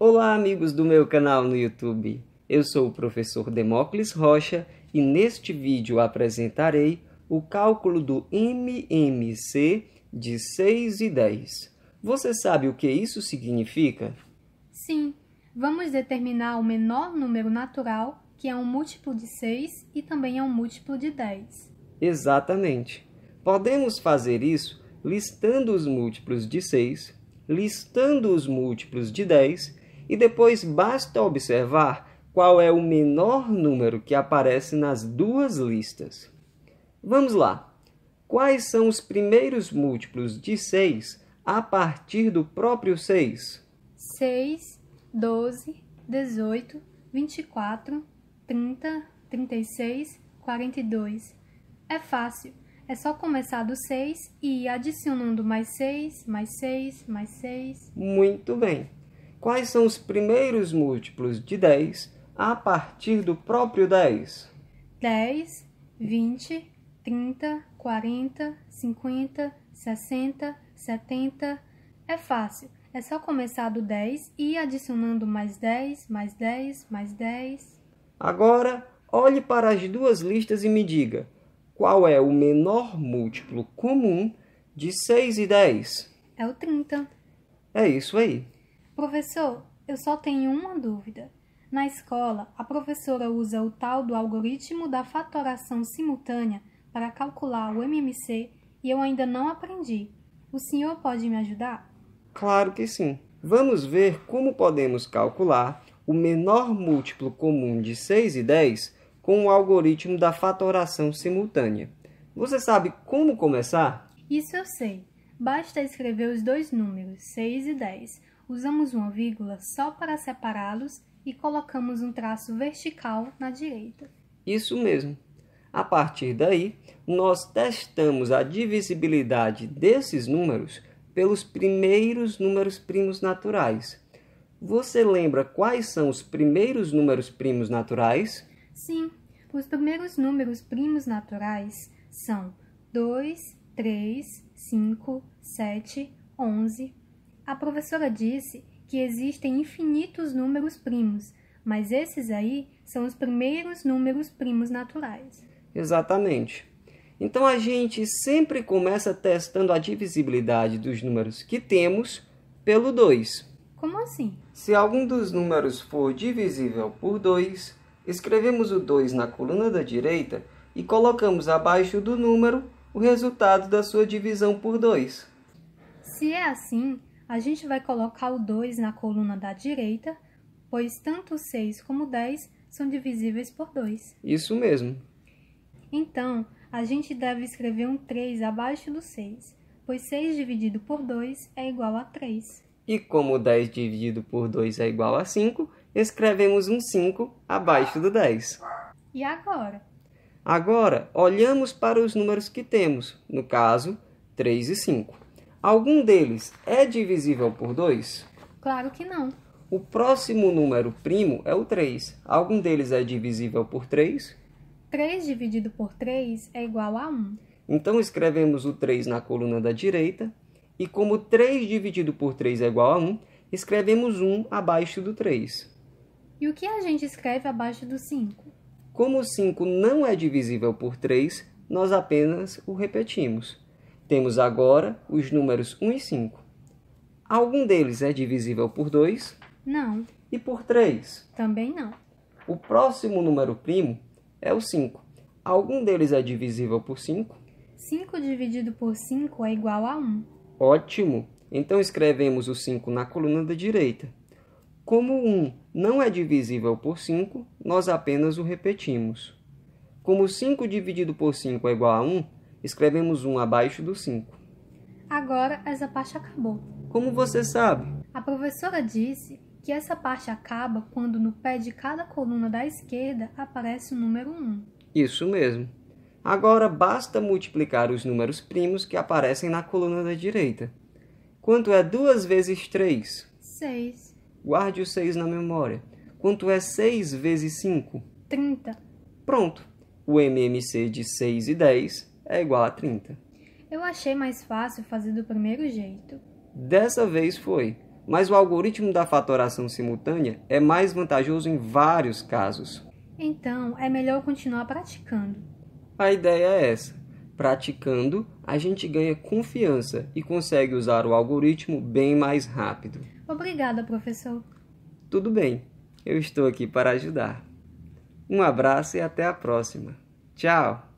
Olá, amigos do meu canal no YouTube. Eu sou o professor Demócles Rocha e neste vídeo apresentarei o cálculo do MMC de 6 e 10. Você sabe o que isso significa? Sim, vamos determinar o menor número natural, que é um múltiplo de 6 e também é um múltiplo de 10. Exatamente. Podemos fazer isso listando os múltiplos de 6, listando os múltiplos de 10 e depois basta observar qual é o menor número que aparece nas duas listas. Vamos lá. Quais são os primeiros múltiplos de 6 a partir do próprio 6? 6, 12, 18, 24, 30, 36, 42. É fácil. É só começar do 6 e ir adicionando mais 6, mais 6, mais 6. Muito bem. Quais são os primeiros múltiplos de 10 a partir do próprio 10? 10, 20, 30, 40, 50, 60, 70. É fácil. É só começar do 10 e ir adicionando mais 10, mais 10, mais 10. Agora, olhe para as duas listas e me diga qual é o menor múltiplo comum de 6 e 10? É o 30. É isso aí. Professor, eu só tenho uma dúvida. Na escola, a professora usa o tal do algoritmo da fatoração simultânea para calcular o MMC e eu ainda não aprendi. O senhor pode me ajudar? Claro que sim. Vamos ver como podemos calcular o menor múltiplo comum de 6 e 10 com o algoritmo da fatoração simultânea. Você sabe como começar? Isso eu sei. Basta escrever os dois números, 6 e 10, usamos uma vírgula só para separá-los e colocamos um traço vertical na direita. Isso mesmo. A partir daí, nós testamos a divisibilidade desses números pelos primeiros números primos naturais. Você lembra quais são os primeiros números primos naturais? Sim, os primeiros números primos naturais são 2, 3, 5, 7, 11, a professora disse que existem infinitos números primos, mas esses aí são os primeiros números primos naturais. Exatamente. Então a gente sempre começa testando a divisibilidade dos números que temos pelo 2. Como assim? Se algum dos números for divisível por 2, escrevemos o 2 na coluna da direita e colocamos abaixo do número o resultado da sua divisão por 2. Se é assim, a gente vai colocar o 2 na coluna da direita, pois tanto 6 como 10 são divisíveis por 2. Isso mesmo. Então, a gente deve escrever um 3 abaixo do 6, pois 6 dividido por 2 é igual a 3. E como 10 dividido por 2 é igual a 5, escrevemos um 5 abaixo do 10. E agora? Agora, olhamos para os números que temos, no caso, 3 e 5. Algum deles é divisível por 2? Claro que não. O próximo número primo é o 3. Algum deles é divisível por 3? 3 dividido por 3 é igual a 1. Então escrevemos o 3 na coluna da direita e como 3 dividido por 3 é igual a 1, escrevemos 1 abaixo do 3. E o que a gente escreve abaixo do 5? Como o 5 não é divisível por 3, nós apenas o repetimos. Temos agora os números 1 e 5. Algum deles é divisível por 2? Não. E por 3? Também não. O próximo número primo é o 5. Algum deles é divisível por 5? 5 dividido por 5 é igual a 1. Ótimo! Então escrevemos o 5 na coluna da direita. Como 1 não é divisível por 5, nós apenas o repetimos. Como 5 dividido por 5 é igual a 1, Escrevemos um abaixo do 5. Agora essa parte acabou. Como você sabe? A professora disse que essa parte acaba quando no pé de cada coluna da esquerda aparece o número 1. Isso mesmo. Agora basta multiplicar os números primos que aparecem na coluna da direita. Quanto é 2 vezes 3? 6. Guarde o 6 na memória. Quanto é 6 vezes 5? 30. Pronto. O MMC de 6 e 10 é igual a 30. Eu achei mais fácil fazer do primeiro jeito. Dessa vez foi, mas o algoritmo da fatoração simultânea é mais vantajoso em vários casos. Então, é melhor continuar praticando. A ideia é essa. Praticando, a gente ganha confiança e consegue usar o algoritmo bem mais rápido. Obrigada, professor. Tudo bem, eu estou aqui para ajudar. Um abraço e até a próxima. Tchau!